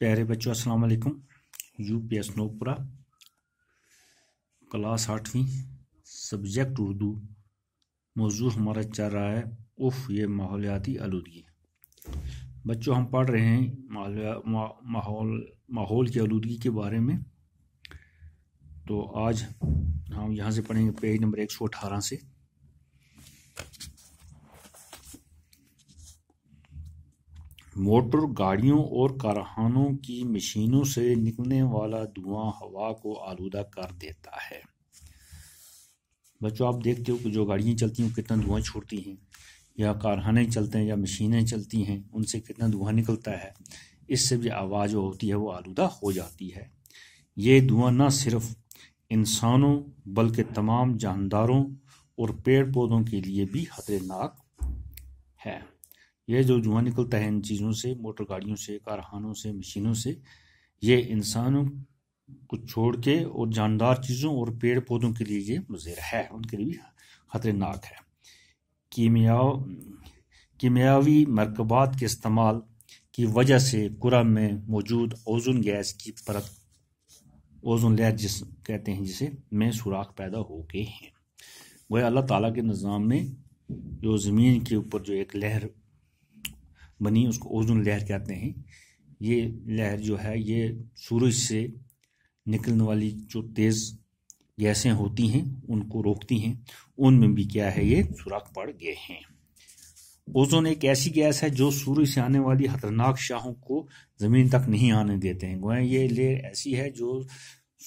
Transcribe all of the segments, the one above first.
प्यारे बच्चों अस्सलाम वालेकुम यूपीएस नोपुरा क्लास आठवीं सब्जेक्ट उर्दू मौजू हमारा चल रहा है उफ़ ये माहौलियाती आलूगी बच्चों हम पढ़ रहे हैं माहौल माहौल की आलूगी के बारे में तो आज हम यहाँ से पढ़ेंगे पेज नंबर एक सौ अठारह से मोटर गाड़ियों और कारखानों की मशीनों से निकलने वाला धुआं हवा को आलूदा कर देता है बच्चों आप देखते हो कि जो गाड़ियाँ चलती हैं कितना धुआं छोड़ती हैं या कारखाने चलते हैं या मशीनें चलती हैं उनसे कितना धुआं निकलता है इससे भी आवाज़ जो होती है वो आलूदा हो जाती है ये धुआं न सिर्फ इंसानों बल्कि तमाम जानदारों और पेड़ पौधों के लिए भी खतरनाक है यह जो धुआं निकलता है इन चीज़ों से मोटर गाड़ियों से कारखानों से मशीनों से ये इंसानों को छोड़ के और जानदार चीज़ों और पेड़ पौधों के लिए ये मुजर है उनके लिए भी ख़तरनाक है कीमिया कीमियावी मरकबात के इस्तेमाल की वजह से कुरा में मौजूद ओजोन गैस की परत ओजोन लेयर जिस कहते हैं जिसे में सुराख पैदा हो गए हैं वह अल्लाह ताला के निज़ाम में जो ज़मीन के ऊपर जो एक लहर बनी उसको ओजोन लहर कहते हैं ये लहर जो है ये सूरज से निकलने वाली जो तेज़ गैसें होती हैं उनको रोकती हैं उनमें भी क्या है ये सुराख पड़ गए हैं ओजोन एक ऐसी गैस है जो सूर्य से आने वाली खतरनाक शाहों को ज़मीन तक नहीं आने देते हैं गोया ये लेर ऐसी है जो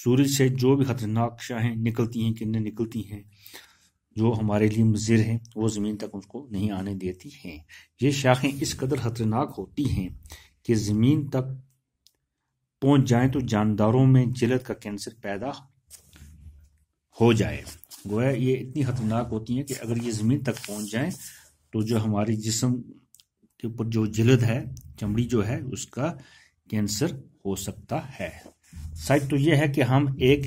सूरज से जो भी खतरनाक शाहें निकलती हैं किन्ने निकलती हैं जो हमारे लिए मुजिर हैं वो ज़मीन तक उसको नहीं आने देती हैं ये शाखें इस कदर ख़तरनाक होती हैं कि ज़मीन तक पहुंच जाएं तो जानदारों में जिलत का कैंसर पैदा हो जाए गोया ये इतनी ख़तरनाक होती हैं कि अगर ये ज़मीन तक पहुंच जाएं तो जो हमारे जिसम के ऊपर जो जलद है चमड़ी जो है उसका कैंसर हो सकता है शायद तो यह है कि हम एक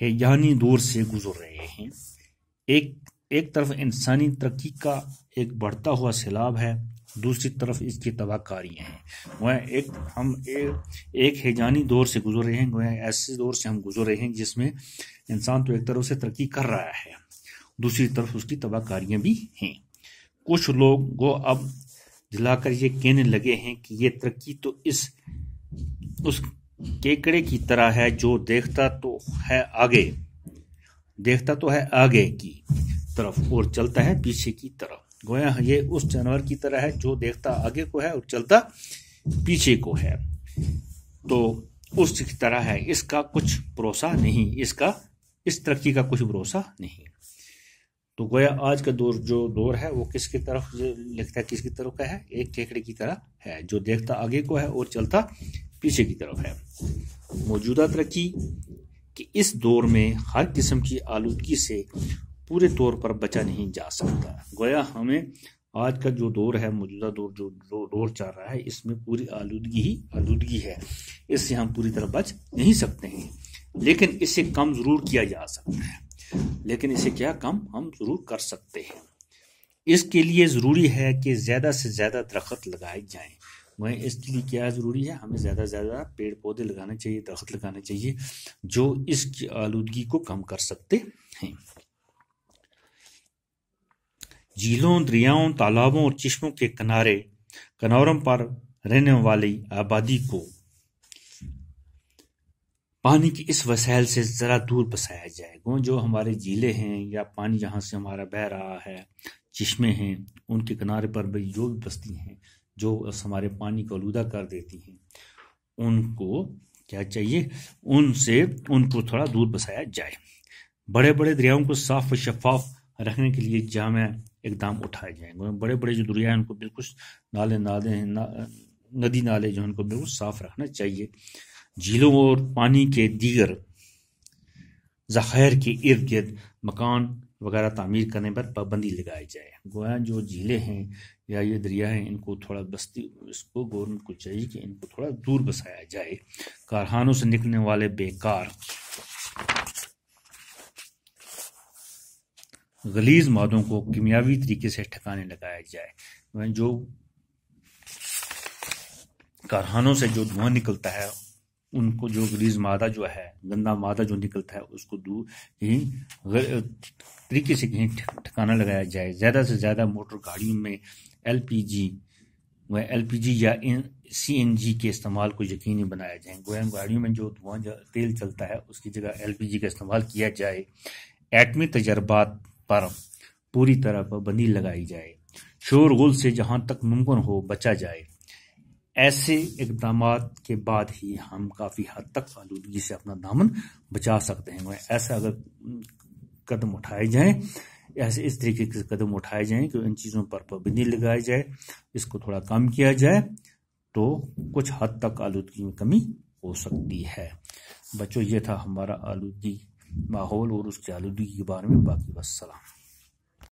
है दौर से गुजर रहे हैं एक एक तरफ इंसानी तरक्की का एक बढ़ता हुआ सैलाब है दूसरी तरफ इसकी तबाहकारियाँ हैं वह एक हम एक, एक हेजानी दौर से गुजर रहे हैं वह ऐसे दौर से हम गुजर रहे हैं जिसमें इंसान तो एक तरफ से तरक्की कर रहा है दूसरी तरफ उसकी तबाहकारियाँ भी हैं कुछ लोग वो अब जलाकर ये कहने लगे हैं कि ये तरक्की तो इस उस केकड़े की तरह है जो देखता तो है आगे देखता तो है आगे की तरफ और चलता है पीछे की तरफ गोया ये उस जानवर की तरह है जो देखता आगे को है और चलता पीछे को है तो उस तरह है इसका कुछ भरोसा नहीं इसका इस तरक्की का कुछ भरोसा नहीं तो गोया आज का दौर जो दौर है वो किसकी तरफ लिखता है किसकी तरफ का है एक केकड़े की तरह है जो देखता आगे को है और चलता पीछे की तरफ है मौजूदा तरक्की कि इस दौर में हर किस्म की आलूदगी से पूरे तौर पर बचा नहीं जा सकता गोया हमें आज का जो दौर है मौजूदा दौर जो दौर चल रहा है इसमें पूरी आलूदगी ही आलूदगी है इससे हम पूरी तरह बच नहीं सकते हैं लेकिन इसे कम ज़रूर किया जा सकता है लेकिन इसे क्या कम हम ज़रूर कर सकते हैं इसके लिए ज़रूरी है कि ज़्यादा से ज़्यादा दरख्त लगाए जाएं वहीं इसलिए क्या ज़रूरी है हमें ज़्यादा से ज़्यादा पेड़ पौधे लगाने चाहिए दरख्त लगाने चाहिए जो इस आलूदगी को कम कर सकते हैं झीलों दरियाओं तालाबों और चश्मों के किनारे कनौरों पर रहने वाली आबादी को पानी के इस वसाइल से ज़रा दूर बसाया जाए जो हमारे झीले हैं या पानी जहाँ से हमारा बह रहा है चश्मे हैं उनके किनारे पर भी जो भी बस्ती हैं जो हमारे पानी को आलूदा कर देती हैं उनको क्या चाहिए उनसे उनको थोड़ा दूर बसाया जाए बड़े बड़े दरियाओं को साफ व शफाफ रखने के लिए जाम इकदाम उठाए जाएंगे बड़े बड़े जो दरिया हैं उनको बिल्कुल नाले नाले ना, नदी नाले जो उनको बिल्कुल साफ रखना चाहिए झीलों और पानी के दीगर ज़ख़ैर के इर्द गिर्द मकान वगैरह तमीर करने पर पाबंदी लगाई जाए गोया जो झीलें हैं या ये दरिया हैं इनको थोड़ा बस्ती इसको गवर्नमेंट को चाहिए कि इनको थोड़ा दूर बसाया जाए कारखानों से निकलने वाले बेकार गलीज मादों को कीमियावी तरीके से ठिकाने लगाया जाए जो कारखानों से जो धुआं निकलता है उनको जो ग्रीज मादा जो है गंदा मादा जो निकलता है उसको दूर कहीं तरीके से कहीं ठिकाना लगाया जाए ज़्यादा से ज़्यादा मोटर गाड़ियों में एल पी जी व एल पी जी या इन सी एन जी के इस्तेमाल को यकीनी बनाया जाए गाड़ियों में जो धुआं तेल चलता है उसकी जगह एल पी जी का इस्तेमाल किया जाए एटमी तजर्बात पर पूरी तरह पाबंदी लगाई जाए शोरगुल से जहाँ तक मुमकिन हो बचा जाए ऐसे इकदाम के बाद ही हम काफ़ी हद तक आलूदगी से अपना दामन बचा सकते हैं ऐसा अगर कदम उठाए जाएं ऐसे इस तरीके के कदम उठाए जाएं कि इन चीज़ों पर पाबंदी लगाई जाए इसको थोड़ा कम किया जाए तो कुछ हद तक आलूदगी में कमी हो सकती है बच्चों ये था हमारा आलूदगी माहौल और उसकी आलूदगी के बारे में बाकी वसलाम